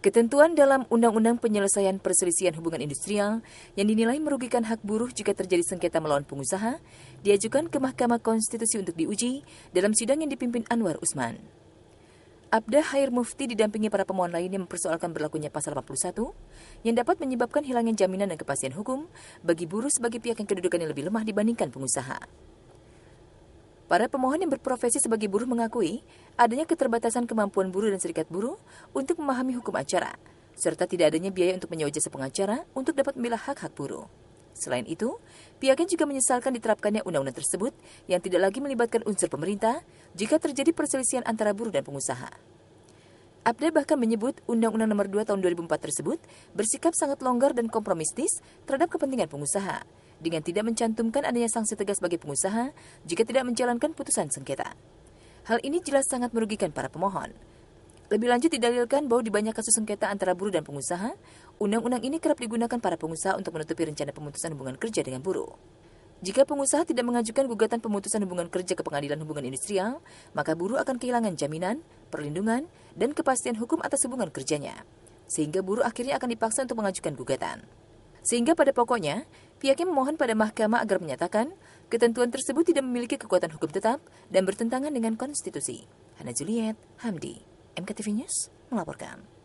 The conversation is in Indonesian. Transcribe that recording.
Ketentuan dalam Undang-Undang Penyelesaian Perselisihan Hubungan Industrial yang dinilai merugikan hak buruh jika terjadi sengketa melawan pengusaha diajukan ke Mahkamah Konstitusi untuk diuji dalam sidang yang dipimpin Anwar Usman. Abda Hair Mufti didampingi para pemohon lainnya mempersoalkan berlakunya pasal 41 yang dapat menyebabkan hilangnya jaminan dan kepastian hukum bagi buruh sebagai pihak yang kedudukannya lebih lemah dibandingkan pengusaha. Para pemohon yang berprofesi sebagai buruh mengakui adanya keterbatasan kemampuan buruh dan serikat buruh untuk memahami hukum acara, serta tidak adanya biaya untuk menyewa jasa pengacara untuk dapat memilah hak-hak buruh. Selain itu, pihaknya juga menyesalkan diterapkannya undang-undang tersebut yang tidak lagi melibatkan unsur pemerintah jika terjadi perselisihan antara buruh dan pengusaha. Abda bahkan menyebut Undang-Undang Nomor 2 Tahun 2004 tersebut bersikap sangat longgar dan kompromistis terhadap kepentingan pengusaha, dengan tidak mencantumkan adanya sanksi tegas bagi pengusaha jika tidak menjalankan putusan sengketa. Hal ini jelas sangat merugikan para pemohon. Lebih lanjut didalilkan bahwa di banyak kasus sengketa antara buruh dan pengusaha, undang-undang ini kerap digunakan para pengusaha untuk menutupi rencana pemutusan hubungan kerja dengan buruh. Jika pengusaha tidak mengajukan gugatan pemutusan hubungan kerja ke Pengadilan Hubungan Industrial, maka buruh akan kehilangan jaminan, perlindungan, dan kepastian hukum atas hubungan kerjanya. Sehingga buruh akhirnya akan dipaksa untuk mengajukan gugatan. Sehingga pada pokoknya, Pihaknya memohon pada mahkamah agar menyatakan ketentuan tersebut tidak memiliki kekuatan hukum tetap dan bertentangan dengan konstitusi. Hana Juliet, Hamdi, MKTV News melaporkan.